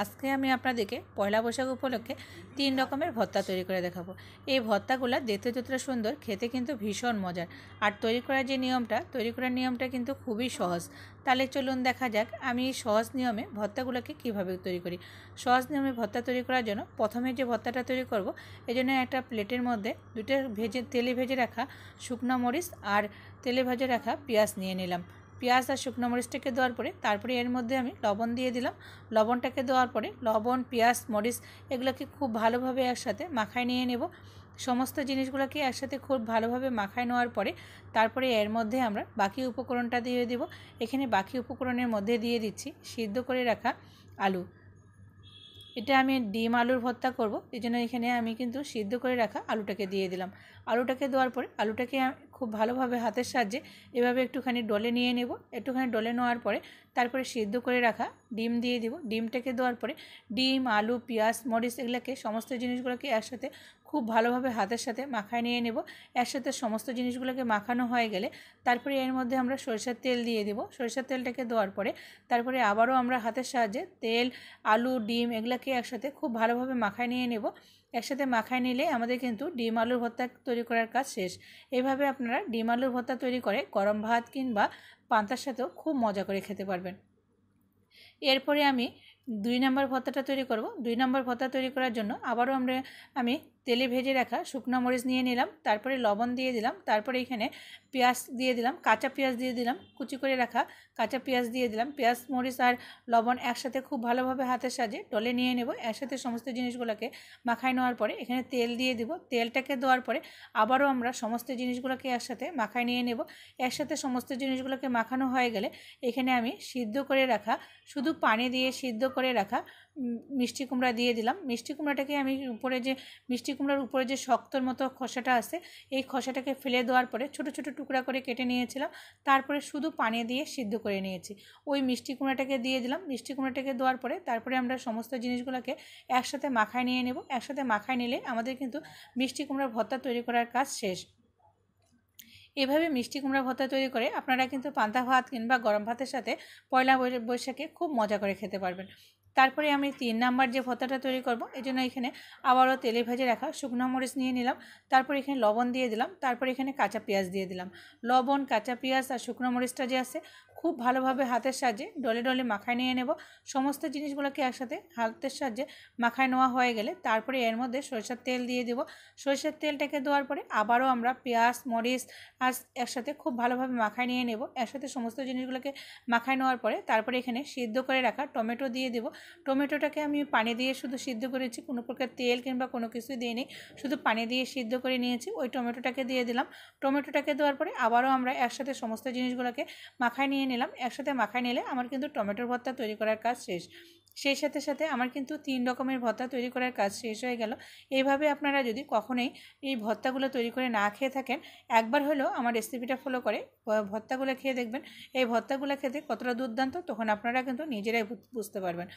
আজকে আমি আপনাদেরকে পয়লা বৈশাখ উপলক্ষে তিন রকমের ভর্তা তৈরি করে দেখাবো এই ভর্তাগুলো দেখতে যতটা সুন্দর খেতে কিন্তু ভীষণ মজার আর তৈরি করার যে নিয়মটা তৈরি করার নিয়মটা কিন্তু খুবই সহজ তাহলে চলুন দেখা যাক আমি সহজ নিয়মে ভর্তাগুলোকে কিভাবে তৈরি করি সহজ নিয়মে ভর্তা তৈরি করার জন্য প্রথমে যে ভর্তাটা তৈরি করব এজন্য একটা প্লেটের মধ্যে দুটো ভেজে তেলে ভেজে রাখা শুকনো মরিচ আর তেলে ভেজে রাখা পেঁয়াজ নিয়ে নিলাম পেঁয়াজ আর শুকনো মরিচটাকে দেওয়ার পরে তারপরে এর মধ্যে আমি লবণ দিয়ে দিলাম লবণটাকে দেওয়ার পরে লবণ পেঁয়াজ মরিচ এগুলোকে খুব ভালোভাবে একসাথে মাখায় নিয়ে নেব সমস্ত জিনিসগুলোকে একসাথে খুব ভালোভাবে মাখায় নেওয়ার পরে তারপরে এর মধ্যে আমরা বাকি উপকরণটা দিয়ে দেব এখানে বাকি উপকরণের মধ্যে দিয়ে দিচ্ছি সিদ্ধ করে রাখা আলু এটা আমি ডিম আলুর ভর্তা করব এই জন্য এখানে আমি কিন্তু সিদ্ধ করে রাখা আলুটাকে দিয়ে দিলাম আলুটাকে দেওয়ার পরে আলুটাকে খুব ভালোভাবে হাতের সাহায্যে এভাবে একটুখানি ডলে নিয়ে নেব একটুখানি ডলে নেওয়ার পরে তারপরে সিদ্ধ করে রাখা ডিম দিয়ে দেবো ডিমটাকে দেওয়ার পরে ডিম আলু পেঁয়াজ মরিচ এগুলোকে সমস্ত জিনিসগুলোকে একসাথে খুব ভালোভাবে হাতের সাথে মাখায় নিয়ে নেব একসাথে সমস্ত জিনিসগুলোকে মাখানো হয়ে গেলে তারপরে এর মধ্যে আমরা সরিষার তেল দিয়ে দেবো সরিষার তেলটাকে দেওয়ার পরে তারপরে আবারও আমরা হাতের সাহায্যে তেল আলু ডিম এগুলোকে একসাথে খুব ভালোভাবে মাখায় নিয়ে নেব একসাথে মাখায় নিলে আমাদের কিন্তু ডিম আলুর ভর্তা তৈরি করার কাজ শেষ এভাবে আপনারা ডিম আলুর ভর্তা তৈরি করে গরম ভাত কিংবা পান্তার সাথেও খুব মজা করে খেতে পারবেন এরপরে আমি দুই নম্বর ভর্তাটা তৈরি করব দুই নম্বর ভর্তা তৈরি করার জন্য আবারও আমরা আমি তেলে ভেজে রাখা শুকনো মরিচ নিয়ে নিলাম তারপরে লবণ দিয়ে দিলাম তারপরে এখানে পেঁয়াজ দিয়ে দিলাম কাঁচা পেঁয়াজ দিয়ে দিলাম কুচি করে রাখা কাঁচা পেঁয়াজ দিয়ে দিলাম পেঁয়াজ মরিচ আর লবণ একসাথে খুব ভালোভাবে হাতের সাজে টলে নিয়ে নেব একসাথে সমস্ত জিনিসগুলোকে মাখায় নেওয়ার পরে এখানে তেল দিয়ে দেবো তেলটাকে দেওয়ার পরে আবারও আমরা সমস্ত জিনিসগুলোকে একসাথে মাখায় নিয়ে নেব একসাথে সমস্ত জিনিসগুলোকে মাখানো হয়ে গেলে এখানে আমি সিদ্ধ করে রাখা শুধু পানি দিয়ে সিদ্ধ করে রাখা মিষ্টি কুমড়া দিয়ে দিলাম মিষ্টি কুমড়াটাকে আমি উপরে যে মিষ্টি মিষ্টি কুমড়ার উপরে যে শক্তর মতো খোসাটা আছে এই খোসাটাকে ফেলে দেওয়ার পরে ছোট ছোট টুকরা করে কেটে নিয়েছিলাম তারপরে শুধু পানি দিয়ে সিদ্ধ করে নিয়েছি ওই মিষ্টি কুমড়াটাকে দিয়ে দিলাম মিষ্টি কুমড়াটাকে দেওয়ার পরে তারপরে আমরা সমস্ত জিনিসগুলোকে একসাথে মাখায় নিয়ে নেব একসাথে মাখায় নিলে আমাদের কিন্তু মিষ্টি কুমড়ার ভর্তা তৈরি করার কাজ শেষ এভাবে মিষ্টি কুমড়া ভর্তা তৈরি করে আপনারা কিন্তু পান্তা ভাত কিংবা গরম ভাতের সাথে পয়লা বৈশাখে খুব মজা করে খেতে পারবেন তারপরে আমি তিন নাম্বার যে ভর্তাটা তৈরি করব এই জন্য এখানে আবারও তেলে ভেজে রাখা শুকনো মরিচ নিয়ে নিলাম তারপর এখানে লবণ দিয়ে দিলাম তারপর এখানে কাঁচা পেঁয়াজ দিয়ে দিলাম লবণ কাঁচা পেঁয়াজ আর শুকনো মরিচটা যে আছে খুব ভালোভাবে হাতের সাহায্যে ডলে ডলে মাখায় নিয়ে নেব সমস্ত জিনিসগুলোকে একসাথে হাতের সাহায্যে মাখায় নেওয়া হয়ে গেলে তারপরে এর মধ্যে সরিষার তেল দিয়ে দেব সরিষার তেলটাকে দেওয়ার পরে আবারও আমরা পেঁয়াজ মরিচ আর একসাথে খুব ভালোভাবে মাখায় নিয়ে নেব একসাথে সমস্ত জিনিসগুলোকে মাখায় নেওয়ার পরে তারপরে এখানে সিদ্ধ করে রাখা টমেটো দিয়ে দেব টমেটোটাকে আমি পানি দিয়ে শুধু সিদ্ধ করেছি কোনো প্রকার তেল কিংবা কোনো কিছু দিয়ে নিই শুধু পানি দিয়ে সিদ্ধ করে নিয়েছি ওই টমেটোটাকে দিয়ে দিলাম টমেটোটাকে দেওয়ার পরে আবারও আমরা একসাথে সমস্ত জিনিসগুলোকে মাখায় নিয়ে নিলাম একসাথে মাখায় নিলে আমার কিন্তু টমেটোর ভর্তা তৈরি করার কাজ শেষ সেই সাথে সাথে আমার কিন্তু তিন রকমের ভর্তা তৈরি করার কাজ শেষ হয়ে গেল এইভাবে আপনারা যদি কখনোই এই ভর্তাগুলো তৈরি করে না খেয়ে থাকেন একবার হলেও আমার রেসিপিটা ফলো করে ভর্তাগুলো খেয়ে দেখবেন এই ভর্তাগুলো খেতে কতটা দুর্দান্ত তখন আপনারা কিন্তু নিজেরাই বুঝতে পারবেন